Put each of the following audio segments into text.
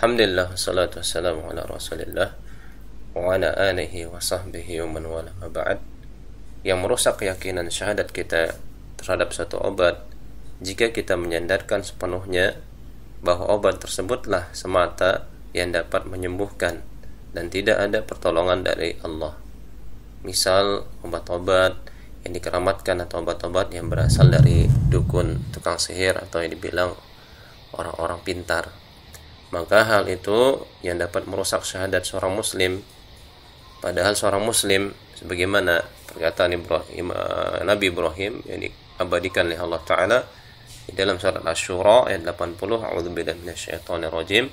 Alhamdulillah salatu wassalamu ala Rasulillah wa ala alihi wa sahbihi wa man ba'd. Yang merusak keyakinan syahadat kita terhadap satu obat jika kita menyandarkan sepenuhnya bahwa obat tersebutlah semata yang dapat menyembuhkan dan tidak ada pertolongan dari Allah. Misal obat-obat yang dikeramatkan atau obat-obat yang berasal dari dukun, tukang sihir atau yang dibilang orang-orang pintar. Maka hal itu yang dapat merusak syahadat seorang muslim. Padahal seorang muslim sebagaimana perkataan Ibrahim, eh, Nabi Ibrahim yang diabadikan oleh Allah taala di dalam surat Ashura ayat 80, a'udzubillahi minasyaitonir rajim.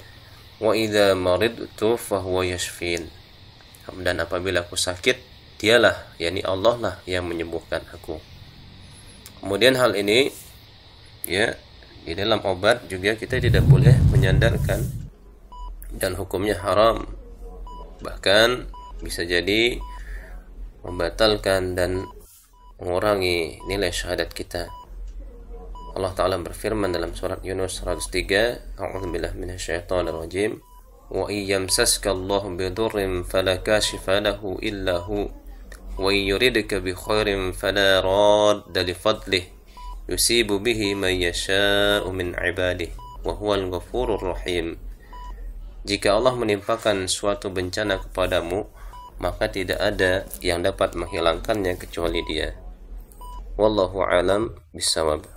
Wa idza maridtu fahuwa yashfin. Dan apabila aku sakit, dialah yakni Allah lah yang menyembuhkan aku kemudian hal ini ya di dalam obat juga kita tidak boleh menyandarkan dan hukumnya haram bahkan bisa jadi membatalkan dan mengurangi nilai syahadat kita Allah Ta'ala berfirman dalam surat Yunus 103 A'udzubillah minasyaitonir rajim wa iyyamsaska Allahu bidurrin fala kashifa lahu illa illahu ويردك بخير فلا راد لفضله يصيب به من يشاء من عباده وهو الغفور الرحيم Jika Allah menimpakan suatu bencana kepadamu, maka tidak ada yang dapat menghilangkannya kecuali Dia. Wallahu alam bisawab.